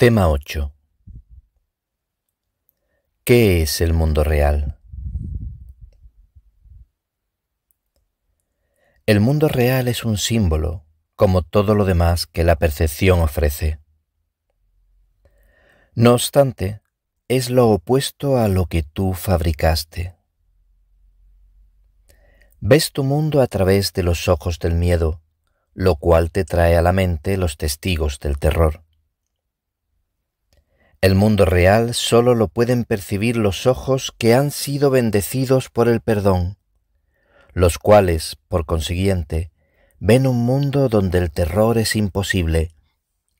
Tema 8. ¿Qué es el mundo real? El mundo real es un símbolo, como todo lo demás que la percepción ofrece. No obstante, es lo opuesto a lo que tú fabricaste. Ves tu mundo a través de los ojos del miedo, lo cual te trae a la mente los testigos del terror. El mundo real solo lo pueden percibir los ojos que han sido bendecidos por el perdón, los cuales, por consiguiente, ven un mundo donde el terror es imposible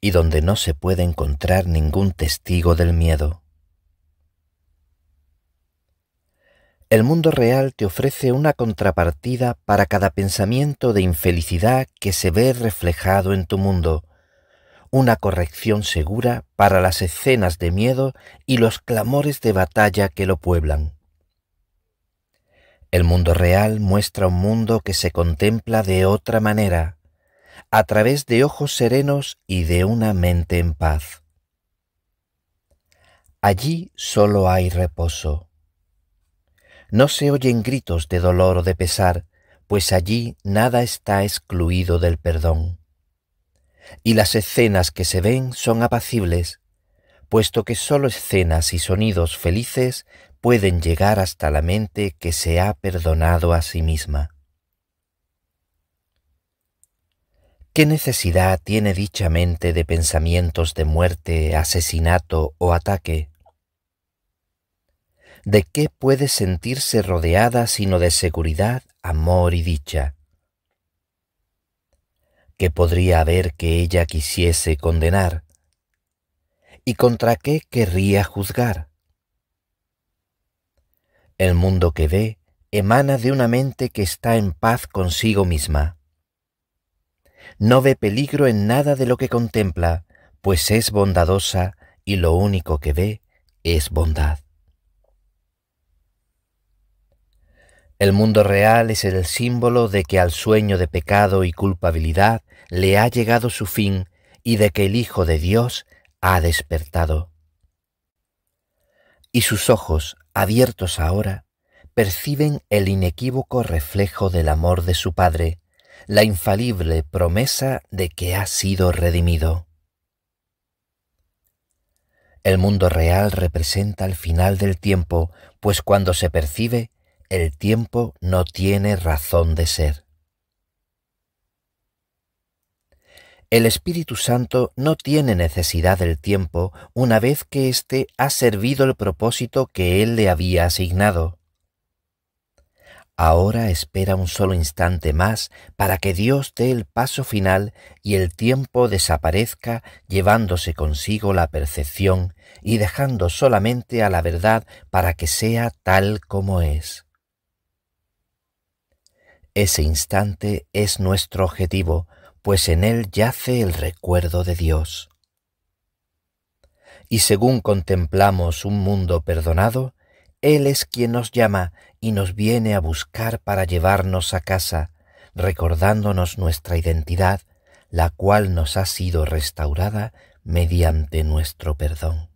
y donde no se puede encontrar ningún testigo del miedo. El mundo real te ofrece una contrapartida para cada pensamiento de infelicidad que se ve reflejado en tu mundo, una corrección segura para las escenas de miedo y los clamores de batalla que lo pueblan. El mundo real muestra un mundo que se contempla de otra manera, a través de ojos serenos y de una mente en paz. Allí solo hay reposo. No se oyen gritos de dolor o de pesar, pues allí nada está excluido del perdón y las escenas que se ven son apacibles, puesto que sólo escenas y sonidos felices pueden llegar hasta la mente que se ha perdonado a sí misma. ¿Qué necesidad tiene dicha mente de pensamientos de muerte, asesinato o ataque? ¿De qué puede sentirse rodeada sino de seguridad, amor y dicha? que podría haber que ella quisiese condenar? ¿Y contra qué querría juzgar? El mundo que ve emana de una mente que está en paz consigo misma. No ve peligro en nada de lo que contempla, pues es bondadosa y lo único que ve es bondad. El mundo real es el símbolo de que al sueño de pecado y culpabilidad le ha llegado su fin y de que el Hijo de Dios ha despertado. Y sus ojos, abiertos ahora, perciben el inequívoco reflejo del amor de su Padre, la infalible promesa de que ha sido redimido. El mundo real representa el final del tiempo, pues cuando se percibe, el tiempo no tiene razón de ser. El Espíritu Santo no tiene necesidad del tiempo una vez que éste ha servido el propósito que Él le había asignado. Ahora espera un solo instante más para que Dios dé el paso final y el tiempo desaparezca llevándose consigo la percepción y dejando solamente a la verdad para que sea tal como es. Ese instante es nuestro objetivo, pues en él yace el recuerdo de Dios. Y según contemplamos un mundo perdonado, Él es quien nos llama y nos viene a buscar para llevarnos a casa, recordándonos nuestra identidad, la cual nos ha sido restaurada mediante nuestro perdón.